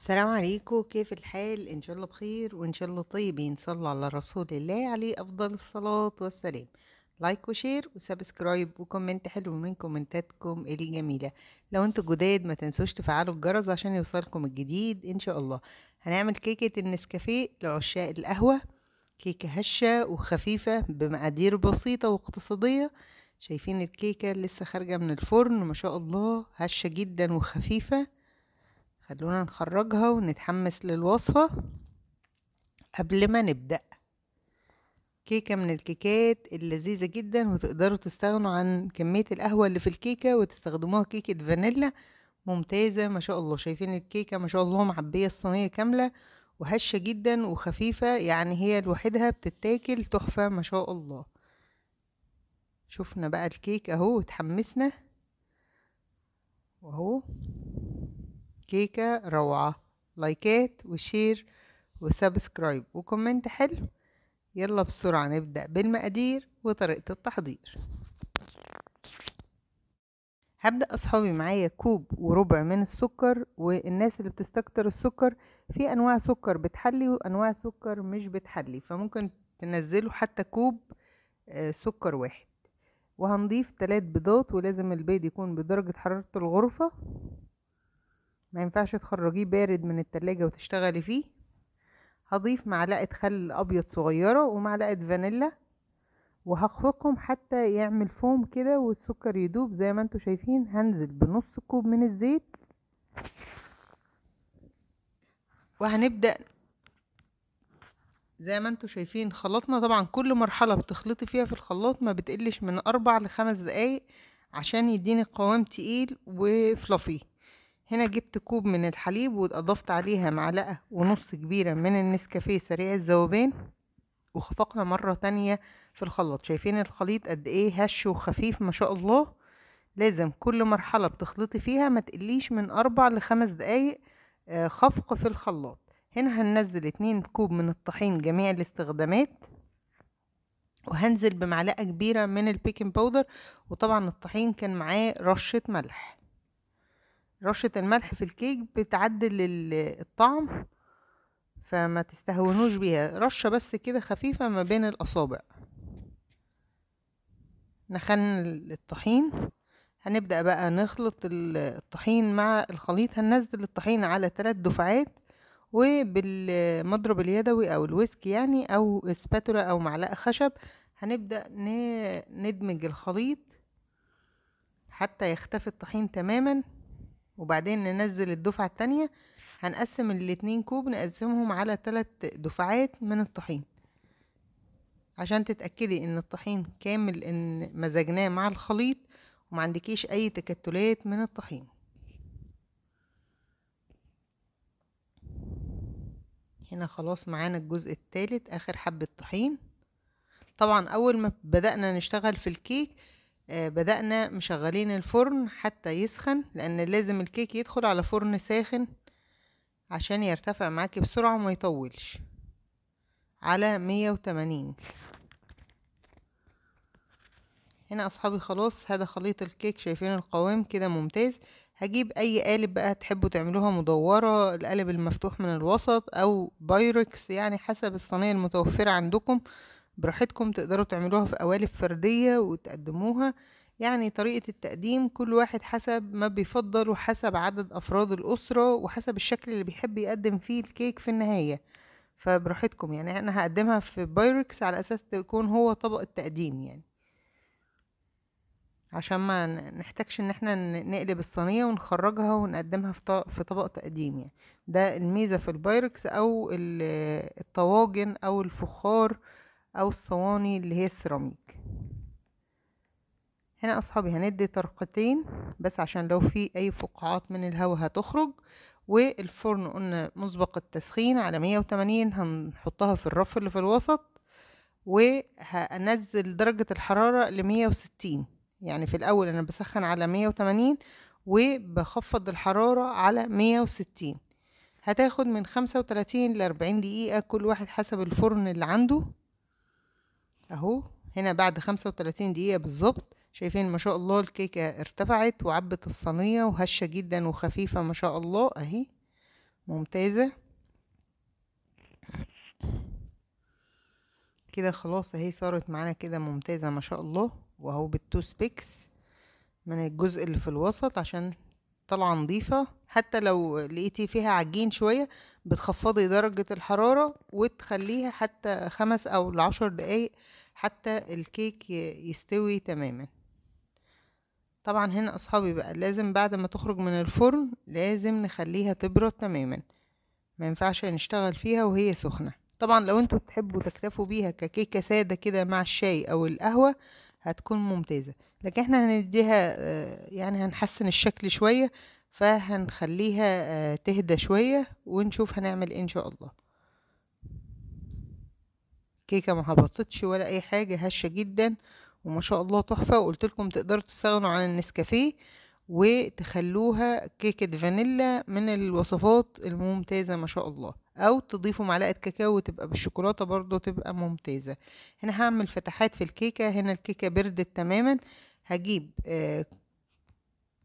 السلام عليكم كيف الحال ان شاء الله بخير وان شاء الله طيبين صلوا على رسول الله عليه افضل الصلاه والسلام لايك وشير وسبسكرايب وكومنت حلو من كومنتاتكم الجميله لو انتوا جداد ما تنسوش تفعلوا الجرس عشان يوصلكم الجديد ان شاء الله هنعمل كيكه النسكافيه لعشاق القهوه كيكه هشه وخفيفه بمقادير بسيطه واقتصاديه شايفين الكيكه لسه خارجه من الفرن ما شاء الله هشه جدا وخفيفه خلونا نخرجها ونتحمس للوصفة قبل ما نبدأ كيكة من الكيكات اللذيذة جدا وتقدروا تستغنوا عن كمية القهوة اللي في الكيكة وتستخدموها كيكة فانيلا ممتازة ما شاء الله شايفين الكيكة ما شاء الله معبية الصينية كاملة وهشة جدا وخفيفة يعني هي لوحدها بتتاكل تحفة ما شاء الله شفنا بقى الكيك اهو اتحمسنا واهو كيكة روعة لايكات وشير وسبسكرايب وكومنت حلو يلا بسرعة نبدأ بالمقادير وطريقة التحضير هبدأ أصحابي معايا كوب وربع من السكر والناس اللي بتستكتر السكر في أنواع سكر بتحلي وأنواع سكر مش بتحلي فممكن تنزلوا حتى كوب آه، سكر واحد وهنضيف تلات بيضات ولازم البيض يكون بدرجة حرارة الغرفة ما ينفعش تخرجيه بارد من التلاجة وتشتغلي فيه هضيف معلقة خل أبيض صغيرة ومعلقة فانيلا وهخفقهم حتى يعمل فوم كده والسكر يدوب زي ما انتوا شايفين هنزل بنص كوب من الزيت وهنبدأ زي ما انتوا شايفين خلطنا طبعا كل مرحلة بتخلطي فيها في الخلاط ما بتقلش من أربع لخمس دقايق عشان يديني قوام تقيل وفلافي هنا جبت كوب من الحليب وأضفت عليها معلقة ونص كبيرة من النسكافيه سريع الذوبان وخفقنا مرة تانية في الخلاط شايفين الخليط قد ايه هش وخفيف ما شاء الله لازم كل مرحلة بتخلطي فيها ما تقليش من أربع لخمس دقايق آه، خفق في الخلاط هنا هننزل اتنين كوب من الطحين جميع الاستخدامات وهنزل بمعلقة كبيرة من البيكنج باودر وطبعا الطحين كان معاه رشة ملح رشة الملح في الكيك بتعدل الطعم فما تستهونوش بيها رشة بس كده خفيفة ما بين الأصابع نخن الطحين هنبدأ بقى نخلط الطحين مع الخليط هننزل الطحين على ثلاث دفعات وبالمضرب اليدوي او الويسك يعني او سباتولا او معلقة خشب هنبدأ ندمج الخليط حتى يختفي الطحين تماما وبعدين ننزل الدفعة التانية هنقسم الاتنين كوب نقسمهم على تلات دفعات من الطحين عشان تتأكدي ان الطحين كامل ان مزجناه مع الخليط ومعندكيش اي تكتلات من الطحين هنا خلاص معانا الجزء الثالث اخر حبة طحين طبعا اول ما بدأنا نشتغل في الكيك آه، بدأنا مشغلين الفرن حتى يسخن لأن لازم الكيك يدخل على فرن ساخن عشان يرتفع معاكي بسرعة وما يطولش على مية وتمانين هنا أصحابي خلاص هذا خليط الكيك شايفين القوام كده ممتاز هجيب أي قالب بقى تحبوا تعملوها مدورة القالب المفتوح من الوسط أو بايركس يعني حسب الصينية المتوفرة عندكم براحتكم تقدروا تعملوها في قوالب فردية وتقدموها يعني طريقة التقديم كل واحد حسب ما بيفضل وحسب عدد أفراد الأسرة وحسب الشكل اللي بيحب يقدم فيه الكيك في النهاية فبراحتكم يعني أنا هقدمها في بايركس على أساس تكون هو طبق التقديم يعني عشان ما نحتاجش ان احنا نقلب الصينية ونخرجها ونقدمها في طبق تقديم يعني ده الميزة في البايركس او الطواجن او الفخار او الصواني اللي هي السيراميك هنا اصحابي هندي طرقتين بس عشان لو في اي فقاعات من الهواء هتخرج والفرن قلنا مسبق التسخين على 180 هنحطها في الرف اللي في الوسط وهنزل درجة الحرارة ل 160 يعني في الأول أنا بسخن على 180 وبخفض الحرارة على 160 هتاخد من 35 ل 40 دقيقة كل واحد حسب الفرن اللي عنده اهو هنا بعد خمسة وتلاتين دقيقة بالظبط شايفين ما شاء الله الكيكة ارتفعت وعبت الصينية وهشة جدا وخفيفة ما شاء الله اهي ممتازة كده خلاص اهي صارت معانا كده ممتازة ما شاء الله وهو بالتو سبيكس من الجزء اللي في الوسط عشان طالعة نضيفة حتى لو لقيتي فيها عجين شوية بتخفضي درجة الحرارة وتخليها حتى خمس أو العشر دقايق حتى الكيك يستوي تماما طبعا هنا أصحابي بقى لازم بعد ما تخرج من الفرن لازم نخليها تبرد تماما ما ينفعش نشتغل فيها وهي سخنة طبعا لو انتوا بتحبوا تكتفوا بيها ككيكة سادة كده مع الشاي أو القهوة هتكون ممتازة لكن احنا هنديها آه، يعني هنحسن الشكل شوية فهنخليها آه، تهدى شوية ونشوف هنعمل ايه ان شاء الله كيكة ما هبطتش ولا اي حاجة هشة جدا وما شاء الله تحفة وقلت لكم تقدروا تستغنوا عن النسكافيه وتخلوها كيكة فانيلا من الوصفات الممتازة ما شاء الله او تضيفوا معلقة كاكاو وتبقى بالشوكولاتة برضو تبقى ممتازة هنا هعمل فتحات في الكيكة هنا الكيكة بردت تماما هجيب آه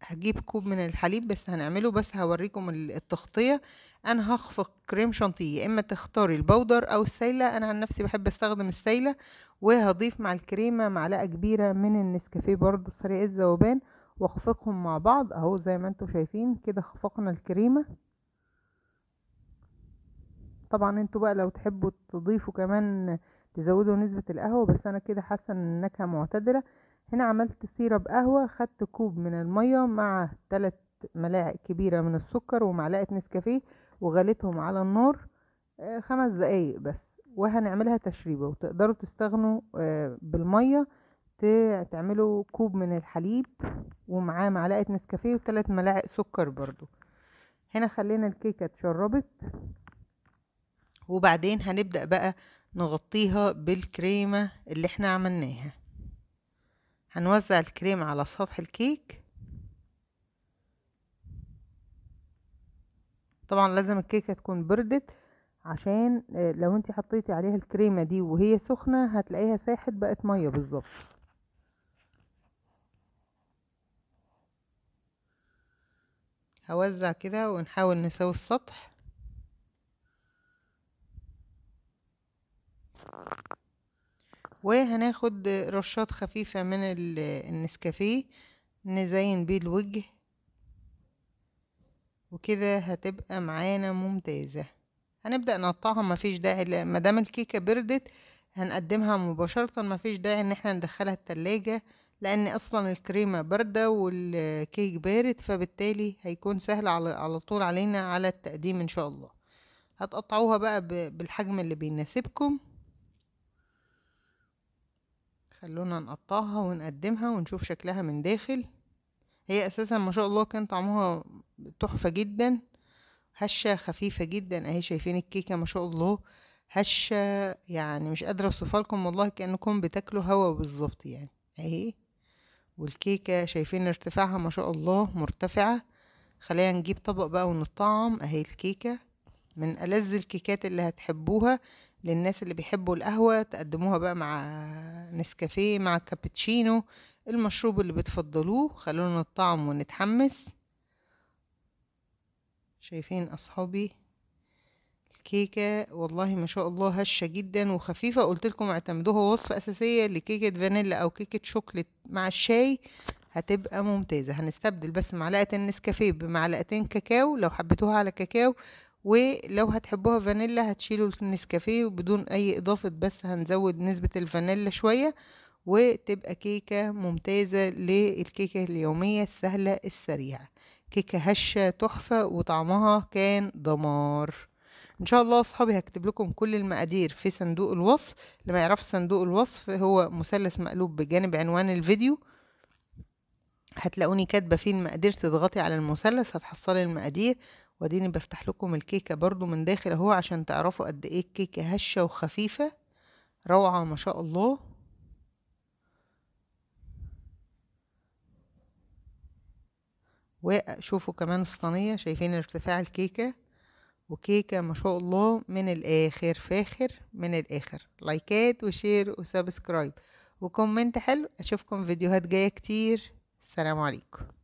هجيب كوب من الحليب بس هنعمله بس هوريكم التغطية أنا هخفق كريم شانتيه يا إما تختاري البودر أو السايلة أنا عن نفسي بحب أستخدم السايلة وهضيف مع الكريمة معلقة كبيرة من النسكافيه برضو سريع الذوبان واخفقهم مع بعض اهو زي ما انتم شايفين كده خفقنا الكريمة طبعا انتوا بقى لو تحبوا تضيفوا كمان تزودوا نسبة القهوة بس انا كده حاسة ان النكهة معتدلة هنا عملت سيرب قهوة خدت كوب من المية مع ثلاث ملاعق كبيرة من السكر ومعلقة نسكافيه وغليتهم على النار آه، خمس دقايق بس وهنعملها تشريبة وتقدروا تستغنوا آه، بالمية تعملوا كوب من الحليب ومعاه معلقة نسكافيه وثلاث ملاعق سكر برضو هنا خلينا الكيكة اتشربت وبعدين هنبدأ بقى نغطيها بالكريمة اللي احنا عملناها هنوزع الكريمة على سطح الكيك طبعا لازم الكيكة تكون بردت عشان آه، لو انت حطيتي عليها الكريمة دي وهي سخنة هتلاقيها ساحت بقت مية بالظبط هوزع كده ونحاول نساوي السطح وهناخد رشات خفيفة من النسكافيه نزين بيه الوجه وكده هتبقى معانا ممتازة هنبدأ نقطعها مفيش داعي مدام الكيكة بردت هنقدمها مباشرة مفيش داعي ان احنا ندخلها التلاجة لان اصلا الكريمة باردة والكيك بارد فبالتالي هيكون سهل على, على طول علينا على التقديم ان شاء الله هتقطعوها بقى بالحجم اللي بيناسبكم خلونا نقطعها ونقدمها ونشوف شكلها من داخل هي اساسا ما شاء الله كان طعمها تحفة جدا هشة خفيفة جدا اهي شايفين الكيكة ما شاء الله هشة يعني مش قادرة اوصفها لكم والله كأنكم بتاكلوا هوا بالظبط يعني اهي والكيكة شايفين ارتفاعها ما شاء الله مرتفعة خلينا نجيب طبق بقى ونطعم اهي الكيكة من ألذ الكيكات اللي هتحبوها للناس اللي بيحبوا القهوة تقدموها بقى مع نسكافيه مع كابتشينو المشروب اللي بتفضلوه خلونا نطعم ونتحمس شايفين أصحابي الكيكة والله ما شاء الله هشة جدا وخفيفة قلت لكم اعتمدوها وصفة أساسية لكيكة فانيلا أو كيكة شوكليت مع الشاي هتبقى ممتازة هنستبدل بس معلقة النسكافيه بمعلقتين كاكاو لو حبيتوها على كاكاو ولو هتحبوها فانيلا هتشيلوا النسكافيه بدون اي اضافه بس هنزود نسبه الفانيلا شويه وتبقى كيكه ممتازه للكيكه اليوميه السهله السريعه كيكه هشه تحفه وطعمها كان دمار ان شاء الله اصحابي هكتب لكم كل المقادير في صندوق الوصف اللي ما صندوق الوصف هو مثلث مقلوب بجانب عنوان الفيديو هتلاقوني كاتبه فيه المقادير تضغطي على المثلث هتحصلي المقادير وديني بفتح لكم الكيكه برضو من داخل اهو عشان تعرفوا قد ايه الكيكه هشه وخفيفه روعه ما شاء الله وشوفوا كمان الصينيه شايفين ارتفاع الكيكه وكيكه ما شاء الله من الاخر فاخر من الاخر لايكات وشير وسبسكرايب وكومنت حلو اشوفكم فيديوهات جايه كتير السلام عليكم